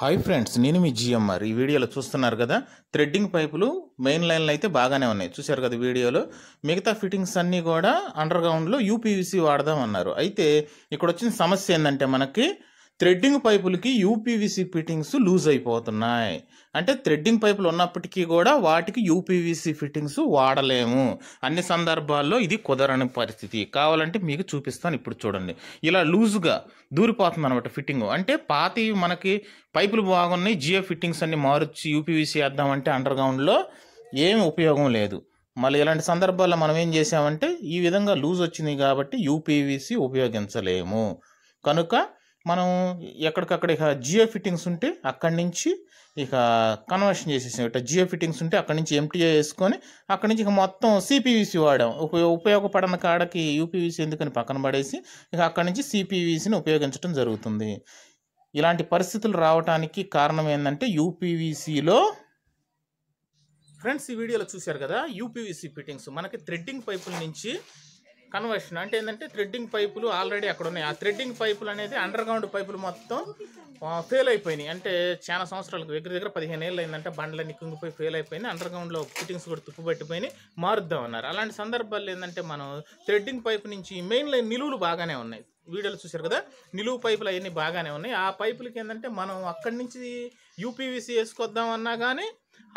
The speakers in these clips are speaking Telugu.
హాయ్ ఫ్రెండ్స్ నేను మీ జిఎంఆర్ ఈ వీడియోలో చూస్తున్నారు కదా థ్రెడ్డింగ్ పైపులు మెయిన్ లైన్లు అయితే బాగానే ఉన్నాయి చూశారు కదా వీడియోలో మిగతా ఫిట్టింగ్స్ అన్నీ కూడా అండర్ గ్రౌండ్లో యూపీవీసీ వాడదామన్నారు అయితే ఇక్కడ వచ్చిన సమస్య ఏంటంటే మనకి థ్రెడ్డింగ్ పైపులకి యూపీవీసీ ఫిట్టింగ్స్ లూజ్ అయిపోతున్నాయి అంటే థ్రెడ్డింగ్ పైపులు ఉన్నప్పటికీ కూడా వాటికి యూపీవీసీ ఫిట్టింగ్స్ వాడలేము అన్ని సందర్భాల్లో ఇది కుదరని పరిస్థితి కావాలంటే మీకు చూపిస్తాను ఇప్పుడు చూడండి ఇలా లూజ్గా దూరిపోతుంది అనమాట ఫిట్టింగ్ అంటే పాతి మనకి పైపులు బాగున్నాయి జియో ఫిట్టింగ్స్ అన్ని మారుచి యూపీవీసీ వేద్దామంటే అండర్ గ్రౌండ్లో ఏమి ఉపయోగం లేదు మళ్ళీ ఇలాంటి సందర్భాల్లో మనం ఏం చేసామంటే ఈ విధంగా లూజ్ వచ్చింది కాబట్టి యూపీవీసీ ఉపయోగించలేము కనుక మనం ఎక్కడికక్కడ ఇక జియో ఫిట్టింగ్స్ ఉంటే అక్కడి నుంచి ఇక కన్వర్షన్ చేసేసాం ఇట్లా జియో ఫిట్టింగ్స్ ఉంటే అక్కడి నుంచి ఎంటీఏ వేసుకొని అక్కడి నుంచి ఇక మొత్తం సిపివిసి వాడాం ఉపయోగ ఉపయోగపడని కాడకి యూపీవీసీ ఎందుకని పక్కన పడేసి ఇక అక్కడి నుంచి సిపివిసిని ఉపయోగించడం జరుగుతుంది ఇలాంటి పరిస్థితులు రావడానికి కారణం ఏంటంటే యూపీవీసీలో ఫ్రెండ్స్ ఈ వీడియోలో చూశారు కదా యూపీవీసీ ఫిట్టింగ్స్ మనకి థ్రెడ్డింగ్ పైపుల నుంచి కన్వర్షన్ అంటే ఏంటంటే థ్రెడ్డింగ్ పైపులు ఆల్రెడీ అక్కడ ఉన్నాయి ఆ థ్రెడ్డింగ్ పైపులు అనేది అండర్ గ్రౌండ్ పైపులు మొత్తం ఫెయిల్ అయిపోయినాయి అంటే చాలా సంవత్సరాలకు దగ్గర దగ్గర పదిహేను ఏళ్ళు అయిందంటే బండ్లన్నీ కుంగిపోయి ఫెయిల్ అండర్ అండర్గ్రౌండ్లో ఫిట్టింగ్స్ కూడా తుప్పుబట్టిపోయి మారుద్దాం అన్నారు అలాంటి సందర్భాల్లో ఏంటంటే మనం థ్రెడ్డింగ్ పైప్ నుంచి మెయిన్ లైన్ నిలువులు బాగానే ఉన్నాయి వీడియోలు చూశారు కదా నిలువు పైపులు అవన్నీ బాగానే ఉన్నాయి ఆ పైపులకి ఏంటంటే మనం అక్కడి నుంచి యూపీవీసీ వేసుకొద్దామన్నా కానీ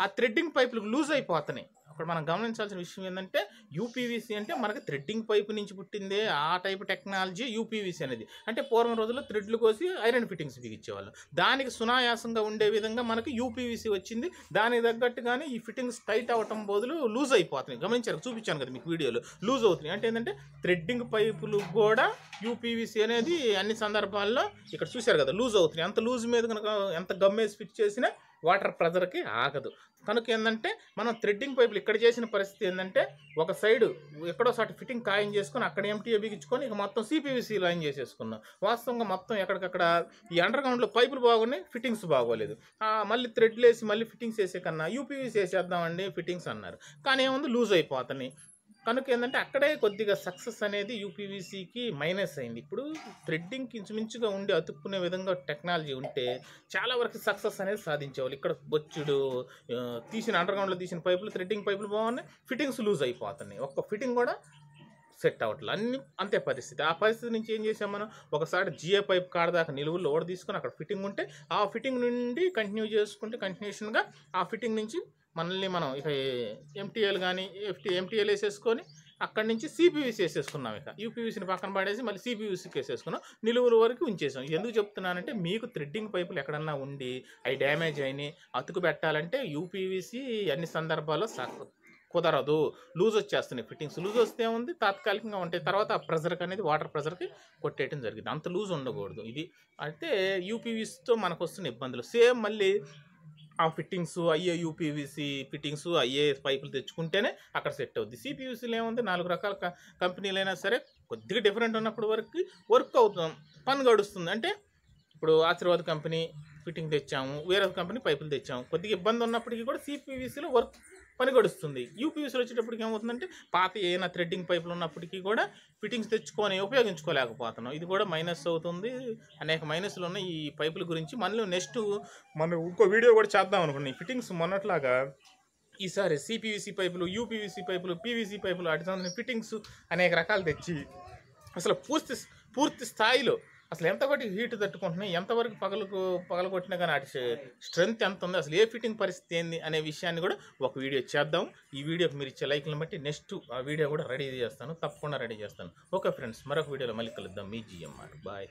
ఆ థ్రెడ్డింగ్ పైపులకు లూజ్ అయిపోతున్నాయి ఇప్పుడు మనం గమనించాల్సిన విషయం ఏంటంటే యూపీవీసీ అంటే మనకి థ్రెడ్డింగ్ పైపు నుంచి పుట్టింది ఆ టైప్ టెక్నాలజీ యూపీవీసీ అనేది అంటే పూర్వం రోజుల్లో థ్రెడ్లు కోసి ఐరన్ ఫిట్టింగ్స్ బిగించేవాళ్ళు దానికి సునాయాసంగా ఉండే విధంగా మనకి యూపీవీసీ వచ్చింది దానికి తగ్గట్టుగానే ఈ ఫిట్టింగ్స్ టైట్ అవటం బదులు లూజ్ అయిపోతున్నాయి గమనించారు చూపించాను కదా మీకు వీడియోలో లూజ్ అవుతున్నాయి అంటే ఏంటంటే థ్రెడ్డింగ్ పైపులు కూడా యూపీవీసీ అనేది అన్ని సందర్భాల్లో ఇక్కడ చూశారు కదా లూజ్ అవుతున్నాయి అంత లూజ్ మీద కనుక ఎంత గమ్మేసి ఫిట్ చేసినా వాటర్ ప్రెజర్కి ఆగదు కనుక ఏంటంటే మనం థ్రెడ్డింగ్ పైపులు ఇక్కడ చేసిన పరిస్థితి ఏంటంటే ఒక సైడు ఎక్కడో ఫిట్టింగ్ ఖాయం చేసుకొని అక్కడ ఎంటీఏ బిగించుకొని ఇక మొత్తం సిపివిసి లైన్ చేసేసుకున్నాం వాస్తవంగా మొత్తం ఎక్కడికక్కడ ఈ అండర్ గ్రౌండ్లో పైపులు బాగున్నాయి ఫిట్టింగ్స్ బాగోలేదు మళ్ళీ థ్రెడ్లు వేసి మళ్ళీ ఫిట్టింగ్స్ వేసే కన్నా యూపీవీసీ వేసేద్దామండి ఫిట్టింగ్స్ అన్నారు కానీ ఏముంది లూజ్ అయిపోతాయి కనుక ఏంటంటే అక్కడే కొద్దిగా సక్సెస్ అనేది యూపీవీసీకి మైనస్ అయింది ఇప్పుడు థ్రెడ్డింగ్కి ఇంచుమించుగా ఉండి అతుక్కునే విధంగా టెక్నాలజీ ఉంటే చాలా వరకు సక్సెస్ అనేది సాధించేవాళ్ళు ఇక్కడ బొచ్చుడు తీసిన అండర్గ్రౌండ్లో తీసిన పైపులు థ్రెడ్డింగ్ పైపులు బాగున్నాయి ఫిట్టింగ్స్ లూజ్ అయిపోతున్నాయి ఒక్క ఫిట్టింగ్ కూడా సెట్ అవ్వట్లేదు అన్ని అంతే పరిస్థితి ఆ పరిస్థితి నుంచి ఏం చేసాం మనం ఒకసారి జిఏ పైప్ కాడదాకా దాకా నిలువులు ఓడ తీసుకొని అక్కడ ఫిట్టింగ్ ఉంటే ఆ ఫిట్టింగ్ నుండి కంటిన్యూ చేసుకుంటే కంటిన్యూషన్గా ఆ ఫిట్టింగ్ నుంచి మనల్ని మనం ఇక ఎంటీఎల్ కానీ ఎఫ్టీ ఎంటీఎల్ వేసేసుకొని అక్కడి నుంచి సిపివిసి వేసేసుకున్నాం ఇక యూపీవీసీని పక్కన పడేసి మళ్ళీ సిపివీసీకి వేసేసుకున్నాం నిలువురు వరకు ఉంచేసాం ఎందుకు చెప్తున్నానంటే మీకు థ్రెడ్డింగ్ పైపులు ఎక్కడన్నా ఉండి అవి డ్యామేజ్ అయినాయి అతుకు పెట్టాలంటే యూపీవీసీ అన్ని సందర్భాల్లో కుదరదు లూజ్ వచ్చేస్తున్నాయి ఫిట్టింగ్స్ లూజ్ వస్తే ఉంది తాత్కాలికంగా ఉంటాయి తర్వాత ఆ ప్రెషర్కి అనేది వాటర్ ప్రెషర్కి కొట్టేయడం జరిగింది అంత లూజ్ ఉండకూడదు ఇది అయితే యూపీవీస్తో మనకు వస్తున్న ఇబ్బందులు సేమ్ మళ్ళీ ఆ ఫిట్టింగ్స్ అయ్యే యూపీవీసీ ఫిట్టింగ్స్ అయ్యే పైపులు తెచ్చుకుంటేనే అక్కడ సెట్ అవుద్ది సిపివీసీలు ఏముంది నాలుగు రకాల కంపెనీలైనా సరే కొద్దిగా డిఫరెంట్ ఉన్నప్పటి వరకు వర్క్ అవుతాం పని గడుస్తుంది అంటే ఇప్పుడు ఆశీర్వాద్ కంపెనీ ఫిట్టింగ్ తెచ్చాము వేరే కంపెనీ పైపులు తెచ్చాము కొద్దిగా ఇబ్బంది ఉన్నప్పటికీ కూడా సిపివీసీలో వర్క్ పని గడుస్తుంది యూపీఎస్లో వచ్చేటప్పటికి ఏమవుతుందంటే పాత ఏమైనా థ్రెడ్డింగ్ పైపులు ఉన్నప్పటికీ కూడా ఫిట్టింగ్స్ తెచ్చుకొని ఉపయోగించుకోలేకపోతున్నాం ఇది కూడా మైనస్ అవుతుంది అనేక మైనస్లు ఉన్నాయి ఈ పైపుల గురించి మనలో నెక్స్ట్ మనం ఇంకో వీడియో కూడా చేద్దాం అనుకున్నాం ఫిట్టింగ్స్ మొన్నట్లాగా ఈసారి సిపివిసి పైపులు యూపీవీసీ పైపులు పీవీసీ పైపులు అటు సంబంధించిన ఫిట్టింగ్స్ అనేక రకాలు తెచ్చి అసలు పూర్తి పూర్తి స్థాయిలో అసలు ఎంత బట్టి హీట్ తట్టుకుంటున్నాయి ఎంతవరకు పగలకు పగలగొట్టినా కానీ వాటి స్ట్రెంగ్త్ ఎంత ఉంది అసలు ఏ ఫిట్టింగ్ పరిస్థితి ఏంది అనే విషయాన్ని కూడా ఒక వీడియో చేద్దాం ఈ వీడియోకి మీరు ఇచ్చే లైక్లను బట్టి నెక్స్ట్ ఆ వీడియో కూడా రెడీ చేస్తాను తప్పకుండా రెడీ చేస్తాను ఓకే ఫ్రెండ్స్ మరొక వీడియోలో మళ్ళీ కలుద్దాం మీ జీఎంఆర్ బాయ్